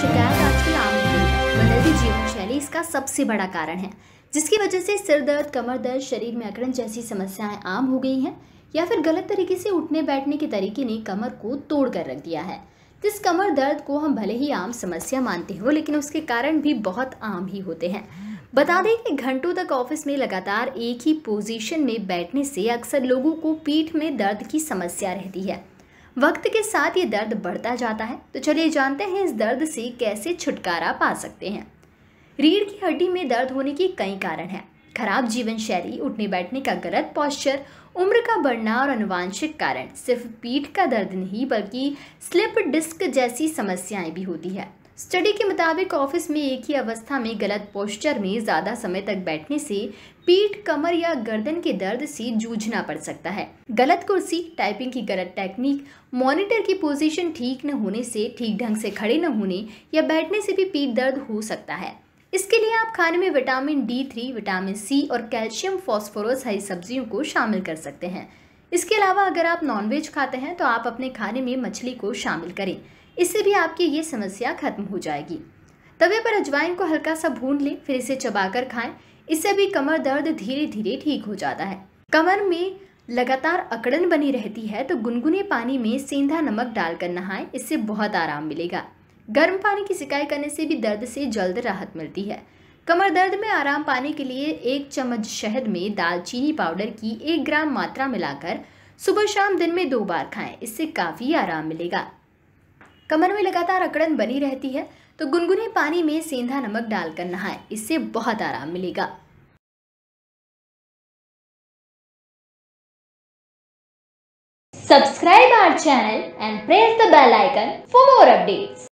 शिकायत आज की आमदनी बदलती जीवन शैली इसका सबसे बड़ा कारण है जिसकी वजह से सिर दर्द कमर दर्द शरीर में अकड़न जैसी समस्याएं आम हो गई हैं या फिर गलत तरीके से उठने बैठने के तरीके ने कमर को तोड़ कर रख दिया है जिस कमर दर्द को हम भले ही आम समस्या मानते हो लेकिन उसके कारण भी बहुत आम ही होते हैं बता दें कि घंटों तक ऑफिस में लगातार एक ही पोजीशन में बैठने से अक्सर लोगों को पीठ में दर्द की समस्या रहती है वक्त के साथ ये दर्द बढ़ता जाता है तो चलिए जानते हैं इस दर्द से कैसे छुटकारा पा सकते हैं रीढ़ की हड्डी में दर्द होने के कई कारण हैं खराब जीवन शैली उठने बैठने का गलत पॉस्चर उम्र का बढ़ना और अनुवांशिक कारण सिर्फ पीठ का दर्द नहीं बल्कि स्लिप डिस्क जैसी समस्याएं भी होती है स्टडी के मुताबिक ऑफिस में एक ही अवस्था में गलत पोस्चर में ज़्यादा समय तक बैठने से पीठ कमर या गर्दन के दर्द से जूझना पड़ सकता है गलत कुर्सी टाइपिंग की गलत टेक्निक मॉनिटर की पोजीशन ठीक न होने से ठीक ढंग से खड़े न होने या बैठने से भी पीठ दर्द हो सकता है इसके लिए आप खाने में vitamin D three vitamin C और कैल्शियम फॉस्फोरस हरी सब्जियों को शामिल कर सकते हैं इसके अलावा अगर आप नॉनवेज खाते हैं तो आप अपने खाने में मछली को शामिल करें इससे भी आपकी ये समस्या खत्म हो जाएगी तवे पर अजवाइन को हल्का सा भून लें फिर इसे चबाकर खाएं इससे भी कमर दर्द धीरे धीरे ठीक हो जाता है कमर में लगातार अकड़न बनी रहती है तो गुनगुने पानी में सेंधा नमक डालकर नहाएं इससे बहुत आराम मिलेगा गर्म पानी की सिकाई करने से भी दर्द से जल्द राहत मिलती है कमर दर्द में आराम पाने के लिए एक चम्मच शहद में दालचीनी पाउडर की एक ग्राम मात्रा मिलाकर सुबह शाम दिन में दो बार खाएं इससे काफ़ी आराम मिलेगा कमर में लगातार अकड़न बनी रहती है तो गुनगुने पानी में सेंधा नमक डालकर नहाएं इससे बहुत आराम मिलेगा subscribe our channel and press the bell icon for more updates